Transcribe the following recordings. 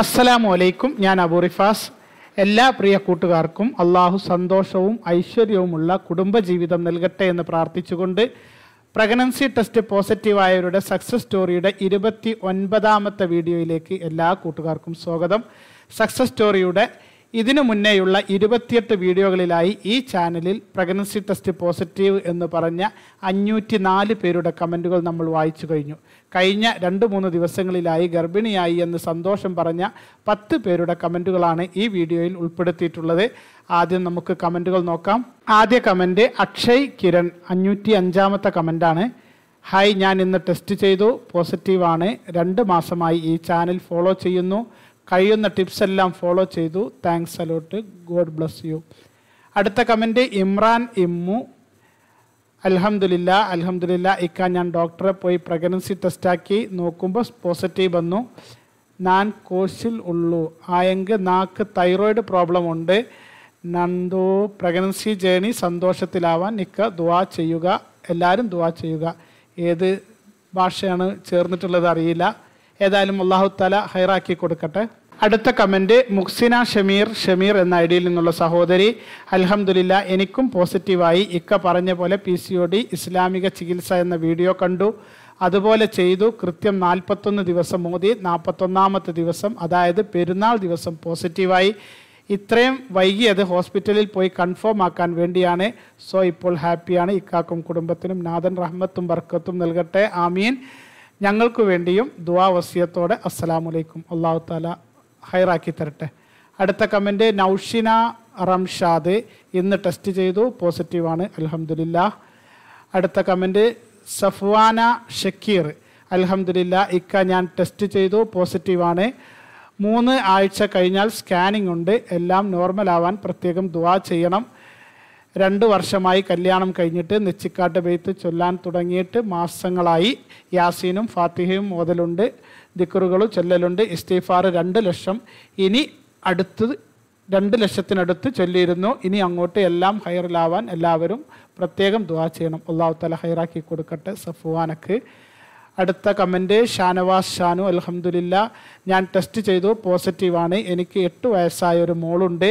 അസ്സലാമു അലൈക്കും ഞാൻ അബു റിഫാസ് എല്ലാ പ്രിയ കൂട്ടുകാർക്കും അള്ളാഹു സന്തോഷവും ഐശ്വര്യവുമുള്ള കുടുംബജീവിതം നൽകട്ടെ എന്ന് പ്രാർത്ഥിച്ചുകൊണ്ട് പ്രഗ്നൻസി ടെസ്റ്റ് പോസിറ്റീവായവരുടെ സക്സസ് സ്റ്റോറിയുടെ ഇരുപത്തി ഒൻപതാമത്തെ വീഡിയോയിലേക്ക് എല്ലാ കൂട്ടുകാർക്കും സ്വാഗതം സക്സസ് സ്റ്റോറിയുടെ ഇതിനു മുന്നേയുള്ള ഇരുപത്തിയെട്ട് വീഡിയോകളിലായി ഈ ചാനലിൽ പ്രഗ്നൻസി ടെസ്റ്റ് പോസിറ്റീവ് എന്ന് പറഞ്ഞ അഞ്ഞൂറ്റി നാല് പേരുടെ കമൻറ്റുകൾ നമ്മൾ വായിച്ചു കഴിഞ്ഞു കഴിഞ്ഞ രണ്ട് മൂന്ന് ദിവസങ്ങളിലായി ഗർഭിണിയായി എന്ന് സന്തോഷം പറഞ്ഞ പത്ത് പേരുടെ കമൻറ്റുകളാണ് ഈ വീഡിയോയിൽ ഉൾപ്പെടുത്തിയിട്ടുള്ളത് ആദ്യം നമുക്ക് കമൻറ്റുകൾ നോക്കാം ആദ്യ കമൻറ്റ് അക്ഷയ് കിരൺ അഞ്ഞൂറ്റി അഞ്ചാമത്തെ കമൻറ്റാണ് ഹായ് ഞാൻ ഇന്ന് ടെസ്റ്റ് ചെയ്തു പോസിറ്റീവാണ് രണ്ട് മാസമായി ഈ ചാനൽ ഫോളോ ചെയ്യുന്നു കഴിയുന്ന ടിപ്സ് എല്ലാം ഫോളോ ചെയ്തു thanks a lot god bless you അടുത്ത കമൻറ്റ് ഇമ്രാൻ ഇമ്മു അലഹമുല്ല അലഹമുല്ല ഇക്ക ഞാൻ ഡോക്ടറെ പോയി പ്രഗ്നൻസി ടെസ്റ്റാക്കി നോക്കുമ്പോൾ പോസിറ്റീവ് വന്നു ഞാൻ കോഴ്സിൽ ഉള്ളൂ ആയെങ്കിൽ നാക്ക് തൈറോയിഡ് പ്രോബ്ലം ഉണ്ട് നന്ദോ പ്രഗ്നൻസി ജേണി സന്തോഷത്തിലാവാൻ ഇക്ക ദുവാ ചെയ്യുക എല്ലാവരും ദുവാ ചെയ്യുക ഏത് ഭാഷയാണ് ചേർന്നിട്ടുള്ളത് അറിയില്ല ഏതായാലും അള്ളാഹു തല ഹൈറാക്കി കൊടുക്കട്ടെ അടുത്ത കമൻറ്റ് മുക്സിന ഷമീർ ഷമീർ എന്ന ഐ ഡിയിൽ നിന്നുള്ള സഹോദരി അലഹമുല്ല എനിക്കും പോസിറ്റീവായി ഇക്ക പറഞ്ഞ പോലെ പി സി ഒ ഡി ഇസ്ലാമിക ചികിത്സ എന്ന വീഡിയോ കണ്ടു അതുപോലെ ചെയ്തു കൃത്യം നാൽപ്പത്തൊന്ന് ദിവസം മോദി നാൽപ്പത്തൊന്നാമത്തെ ദിവസം അതായത് പെരുന്നാൾ ദിവസം പോസിറ്റീവായി ഇത്രയും വൈകിയത് ഹോസ്പിറ്റലിൽ പോയി കൺഫേം ആക്കാൻ വേണ്ടിയാണ് സോ ഇപ്പോൾ ഹാപ്പിയാണ് ഇക്കാക്കും കുടുംബത്തിനും നാഥൻ റഹ്മത്തും ബർക്കത്തും നൽകട്ടെ ആമീൻ ഞങ്ങൾക്ക് വേണ്ടിയും ദുവാവസ്യത്തോടെ അലൈക്കും അള്ളാഹു താല ഹൈറാക്കി തരട്ടെ അടുത്ത കമൻറ്റ് നൗഷിന റംഷാദ് ഇന്ന് ടെസ്റ്റ് ചെയ്തു പോസിറ്റീവാണ് അലഹമുല്ല അടുത്ത കമൻറ്റ് സഫ്വാന ഷക്കീർ അലഹമുല്ല ഇക്ക ഞാൻ ടെസ്റ്റ് ചെയ്തു പോസിറ്റീവാണ് മൂന്ന് ആഴ്ച കഴിഞ്ഞാൽ സ്കാനിംഗ് ഉണ്ട് എല്ലാം നോർമലാവാൻ പ്രത്യേകം ദുവാ ചെയ്യണം രണ്ട് വർഷമായി കല്യാണം കഴിഞ്ഞിട്ട് നെച്ചിക്കാട്ട് ബെയ്ത്ത് ചൊല്ലാൻ തുടങ്ങിയിട്ട് മാസങ്ങളായി യാസീനും ഫാത്തിഹയും മോതലുണ്ട് ദിക്കറുകളും ചൊല്ലലുണ്ട് ഇസ്തീഫാർ രണ്ട് ലക്ഷം ഇനി അടുത്ത് രണ്ട് ലക്ഷത്തിനടുത്ത് ചൊല്ലിയിരുന്നു ഇനി അങ്ങോട്ട് എല്ലാം ഹയറിലാവാൻ എല്ലാവരും പ്രത്യേകം ദുവാ ചെയ്യണം അള്ളാഹു തല ഹൈറാക്കി കൊടുക്കട്ടെ സഫുവാനക്ക് അടുത്ത കമൻറ്റ് ഷാനവാസ് ഷാനു അലഹമുല്ല ഞാൻ ടെസ്റ്റ് ചെയ്തു പോസിറ്റീവാണ് എനിക്ക് എട്ട് വയസ്സായ ഒരു മോളുണ്ട്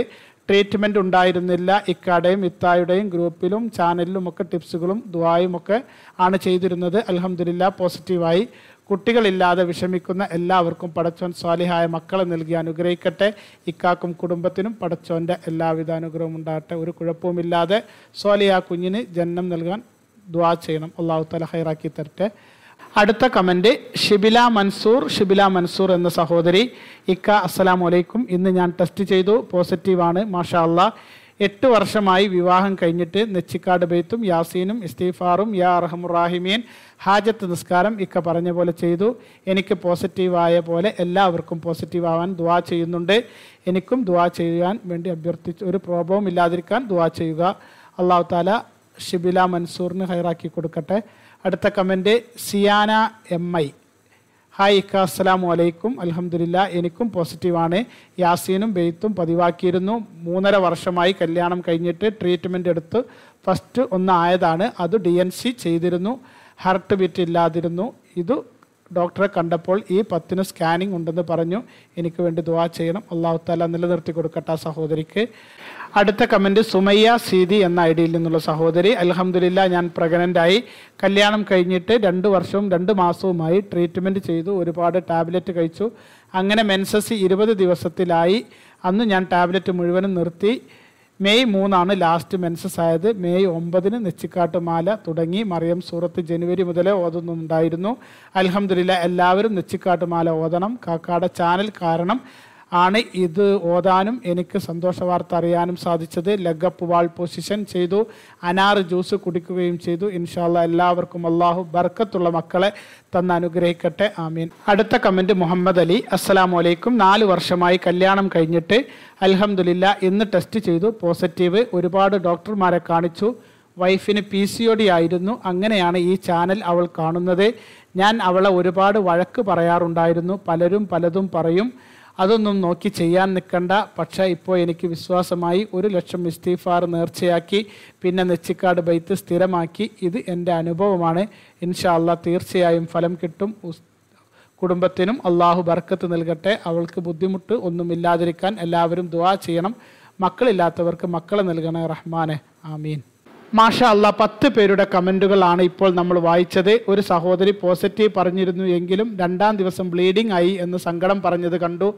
ട്രീറ്റ്മെൻറ്റ് ഉണ്ടായിരുന്നില്ല ഇക്കാടെയും ഇത്തായുടെയും ഗ്രൂപ്പിലും ചാനലിലും ഒക്കെ ടിപ്സുകളും ദുബായും ഒക്കെ ആണ് ചെയ്തിരുന്നത് അലഹമില്ല പോസിറ്റീവായി കുട്ടികളില്ലാതെ വിഷമിക്കുന്ന എല്ലാവർക്കും പടച്ചോൻ സ്വാലിഹായ മക്കളെ നൽകി അനുഗ്രഹിക്കട്ടെ ഇക്കാക്കും കുടുംബത്തിനും പടച്ചോൻ്റെ എല്ലാവിധ അനുഗ്രഹവും ഉണ്ടാകട്ടെ ഒരു കുഴപ്പവുമില്ലാതെ സ്വാലിഹ കുഞ്ഞിന് ജന്മം നൽകാൻ ദ്വാ ചെയ്യണം അള്ളാഹു തല ഹൈറാക്കി തരട്ടെ അടുത്ത കമൻറ്റ് ഷിബില മൻസൂർ ഷിബില മൻസൂർ എന്ന സഹോദരി ഇക്ക അസ്സലാം വലൈക്കും ഇന്ന് ഞാൻ ടെസ്റ്റ് ചെയ്തു പോസിറ്റീവാണ് മാഷാ അല്ല എട്ട് വർഷമായി വിവാഹം കഴിഞ്ഞിട്ട് നെച്ചിക്കാട് ബെയ്ത്തും യാസീനും ഇസ്തീഫാറും യാ അറഹമുറാഹിമീൻ ഹാജത്ത് നിസ്കാരം ഇക്ക പറഞ്ഞ പോലെ ചെയ്തു എനിക്ക് പോസിറ്റീവായ പോലെ എല്ലാവർക്കും പോസിറ്റീവ് ആവാൻ ദുവാ ചെയ്യുന്നുണ്ട് എനിക്കും ദുവാ ചെയ്യാൻ വേണ്ടി അഭ്യർത്ഥിച്ചു ഒരു പ്രോബ്ലവും ഇല്ലാതിരിക്കാൻ ദുവാ ചെയ്യുക അള്ളാഹു താല ഷിബില മൻസൂറിന് ഹൈറാക്കി കൊടുക്കട്ടെ അടുത്ത comment Siyana M I hi ഇക്ക അസ്സലാമു അലൈക്കും അലഹമുല്ല എനിക്കും പോസിറ്റീവാണ് യാസീനും ബെയ്ത്തും പതിവാക്കിയിരുന്നു മൂന്നര വർഷമായി കല്യാണം കഴിഞ്ഞിട്ട് ട്രീറ്റ്മെൻറ്റ് എടുത്ത് ഫസ്റ്റ് ഒന്നായതാണ് അത് ഡി എൻ സി ചെയ്തിരുന്നു ഹാർട്ട് ബീറ്റ് ഇല്ലാതിരുന്നു ഇത് ഡോക്ടറെ കണ്ടപ്പോൾ ഈ പത്തിന് സ്കാനിങ് ഉണ്ടെന്ന് പറഞ്ഞു എനിക്ക് വേണ്ടി ദുവാ ചെയ്യണം അള്ളാഹു താല നിലനിർത്തി കൊടുക്കട്ടെ ആ സഹോദരിക്ക് അടുത്ത കമൻറ്റ് സുമയ്യ സീതി എന്ന ഐ ഡിയിൽ നിന്നുള്ള സഹോദരി അലഹമുല്ല ഞാൻ പ്രഗ്നൻ്റായി കല്യാണം കഴിഞ്ഞിട്ട് രണ്ട് വർഷവും രണ്ട് മാസവുമായി ട്രീറ്റ്മെൻറ്റ് ചെയ്തു ഒരുപാട് ടാബ്ലറ്റ് കഴിച്ചു അങ്ങനെ മെൻസസ് ഇരുപത് ദിവസത്തിലായി അന്ന് ഞാൻ ടാബ്ലറ്റ് മുഴുവനും നിർത്തി മെയ് മൂന്നാണ് ലാസ്റ്റ് മെൻസസ് ആയത് മെയ് ഒമ്പതിന് നെച്ചിക്കാട്ടുമാല തുടങ്ങി മറിയം സൂറത്ത് ജനുവരി മുതലേ ഓതുന്നുണ്ടായിരുന്നു അലഹമ്മദില്ല എല്ലാവരും നെച്ചിക്കാട്ടുമാല ഓതണം കാക്കാട ചാനൽ കാരണം ആണ് ഇത് ഓതാനും എനിക്ക് സന്തോഷ വാർത്ത അറിയാനും സാധിച്ചത് ലെഗപ്പ് വാൾ പൊസിഷൻ ചെയ്തു അനാർ ജ്യൂസ് കുടിക്കുകയും ചെയ്തു ഇൻഷാല്ല എല്ലാവർക്കും അള്ളാഹു ബർക്കത്തുള്ള മക്കളെ തന്ന് അനുഗ്രഹിക്കട്ടെ ആമീൻ അടുത്ത കമൻറ്റ് മുഹമ്മദ് അലി അസ്സലാമു വലൈക്കും നാല് വർഷമായി കല്യാണം കഴിഞ്ഞിട്ട് അൽഹമുല്ല ഇന്ന് ടെസ്റ്റ് ചെയ്തു പോസിറ്റീവ് ഒരുപാട് ഡോക്ടർമാരെ കാണിച്ചു വൈഫിന് പി സി ഒ ഡി ആയിരുന്നു അങ്ങനെയാണ് ഈ ചാനൽ അവൾ കാണുന്നത് ഞാൻ അവളെ ഒരുപാട് വഴക്ക് പറയാറുണ്ടായിരുന്നു പലരും പലതും പറയും അതൊന്നും നോക്കി ചെയ്യാൻ നിൽക്കണ്ട പക്ഷേ ഇപ്പോൾ എനിക്ക് വിശ്വാസമായി ഒരു ലക്ഷം ഇസ്തീഫാർ നേർച്ചയാക്കി പിന്നെ നെച്ചിക്കാട് ബൈത്ത് സ്ഥിരമാക്കി ഇത് എൻ്റെ അനുഭവമാണ് ഇൻഷാല്ല തീർച്ചയായും ഫലം കിട്ടും കുടുംബത്തിനും അള്ളാഹു ബർക്കത്ത് നൽകട്ടെ അവൾക്ക് ബുദ്ധിമുട്ട് ഒന്നും ഇല്ലാതിരിക്കാൻ എല്ലാവരും ദുവാ ചെയ്യണം മക്കളില്ലാത്തവർക്ക് മക്കളെ നൽകണേ റഹ്മാനെ ആമീൻ മാഷ അല്ല പത്ത് പേരുടെ കമൻറ്റുകളാണ് ഇപ്പോൾ നമ്മൾ വായിച്ചത് ഒരു സഹോദരി പോസിറ്റീവ് പറഞ്ഞിരുന്നു എങ്കിലും രണ്ടാം ദിവസം ബ്ലീഡിംഗ് ആയി എന്ന് സങ്കടം പറഞ്ഞത് കണ്ടു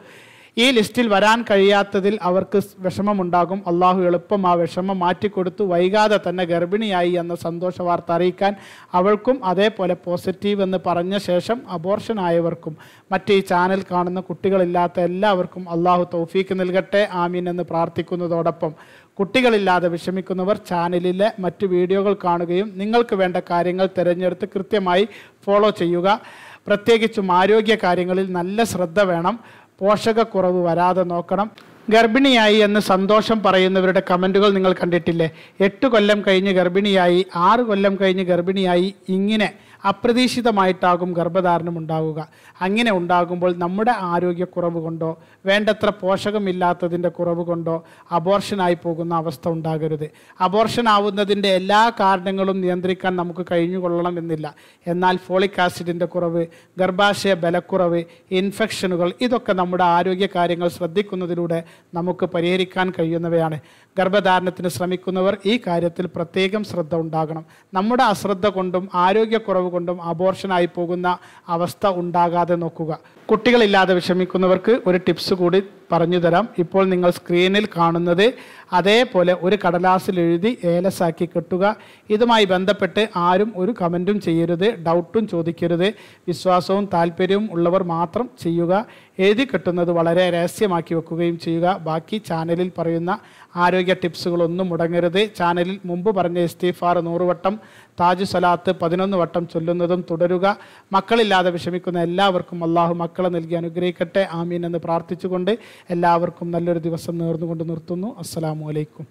ഈ ലിസ്റ്റിൽ വരാൻ കഴിയാത്തതിൽ അവർക്ക് വിഷമമുണ്ടാകും അള്ളാഹു എളുപ്പം ആ വിഷമം മാറ്റിക്കൊടുത്തു വൈകാതെ തന്നെ ഗർഭിണിയായി എന്ന സന്തോഷ വാർത്ത അറിയിക്കാൻ അവൾക്കും അതേപോലെ പോസിറ്റീവ് എന്ന് പറഞ്ഞ ശേഷം അബോർഷൻ ആയവർക്കും മറ്റ് ഈ ചാനൽ കാണുന്ന കുട്ടികളില്ലാത്ത എല്ലാവർക്കും അള്ളാഹു തൗഫീക്ക് നൽകട്ടെ ആമീൻ എന്ന് പ്രാർത്ഥിക്കുന്നതോടൊപ്പം കുട്ടികളില്ലാതെ വിഷമിക്കുന്നവർ ചാനലിലെ മറ്റ് വീഡിയോകൾ കാണുകയും നിങ്ങൾക്ക് വേണ്ട കാര്യങ്ങൾ തിരഞ്ഞെടുത്ത് കൃത്യമായി ഫോളോ ചെയ്യുക പ്രത്യേകിച്ചും ആരോഗ്യ കാര്യങ്ങളിൽ നല്ല ശ്രദ്ധ വേണം പോഷകക്കുറവ് വരാതെ നോക്കണം ഗർഭിണിയായി എന്ന് സന്തോഷം പറയുന്നവരുടെ കമൻറ്റുകൾ നിങ്ങൾ കണ്ടിട്ടില്ലേ എട്ട് കൊല്ലം കഴിഞ്ഞ് ഗർഭിണിയായി ആറ് കൊല്ലം കഴിഞ്ഞ് ഗർഭിണിയായി ഇങ്ങനെ അപ്രതീക്ഷിതമായിട്ടാകും ഗർഭധാരണം ഉണ്ടാവുക അങ്ങനെ ഉണ്ടാകുമ്പോൾ നമ്മുടെ ആരോഗ്യക്കുറവ് കൊണ്ടോ വേണ്ടത്ര പോഷകമില്ലാത്തതിൻ്റെ കുറവ് കൊണ്ടോ അബോർഷനായി പോകുന്ന അവസ്ഥ ഉണ്ടാകരുത് അബോർഷൻ ആവുന്നതിൻ്റെ എല്ലാ കാരണങ്ങളും നിയന്ത്രിക്കാൻ നമുക്ക് കഴിഞ്ഞുകൊള്ളണം എന്നില്ല എന്നാൽ ഫോളിക് ആസിഡിൻ്റെ കുറവ് ഗർഭാശയ ബലക്കുറവ് ഇൻഫെക്ഷനുകൾ ഇതൊക്കെ നമ്മുടെ ആരോഗ്യ കാര്യങ്ങൾ ശ്രദ്ധിക്കുന്നതിലൂടെ നമുക്ക് പരിഹരിക്കാൻ കഴിയുന്നവയാണ് ഗർഭധാരണത്തിന് ശ്രമിക്കുന്നവർ ഈ കാര്യത്തിൽ പ്രത്യേകം ശ്രദ്ധ ഉണ്ടാകണം നമ്മുടെ അശ്രദ്ധ കൊണ്ടും ആരോഗ്യക്കുറവ് കൊണ്ടും അബോർഷനായി പോകുന്ന അവസ്ഥ ഉണ്ടാകാതെ നോക്കുക കുട്ടികളില്ലാതെ വിഷമിക്കുന്നവർക്ക് ഒരു ടിപ്സ് കൂടി പറഞ്ഞു തരാം ഇപ്പോൾ നിങ്ങൾ സ്ക്രീനിൽ കാണുന്നത് അതേപോലെ ഒരു കടലാസിൽ എഴുതി ഏലസാക്കി കെട്ടുക ഇതുമായി ബന്ധപ്പെട്ട് ആരും ഒരു കമൻറ്റും ചെയ്യരുത് ഡൗട്ടും ചോദിക്കരുത് വിശ്വാസവും താല്പര്യവും ഉള്ളവർ മാത്രം ചെയ്യുക എഴുതി കെട്ടുന്നത് വളരെ രഹസ്യമാക്കി വെക്കുകയും ചെയ്യുക ബാക്കി ചാനലിൽ പറയുന്ന ആരോഗ്യ ടിപ്സുകളൊന്നും മുടങ്ങരുത് ചാനലിൽ മുമ്പ് പറഞ്ഞ ഫാർ നൂറുവട്ടം താജ് സലാത്ത് പതിനൊന്ന് വട്ടം ചൊല്ലുന്നതും തുടരുക മക്കളില്ലാതെ വിഷമിക്കുന്ന എല്ലാവർക്കും അള്ളാഹു മക്കളെ നൽകി അനുഗ്രഹിക്കട്ടെ ആമീൻ എന്ന് പ്രാർത്ഥിച്ചുകൊണ്ട് എല്ലാവർക്കും നല്ലൊരു ദിവസം നേർന്നുകൊണ്ട് നിർത്തുന്നു അസ്സലാമു അലൈക്കും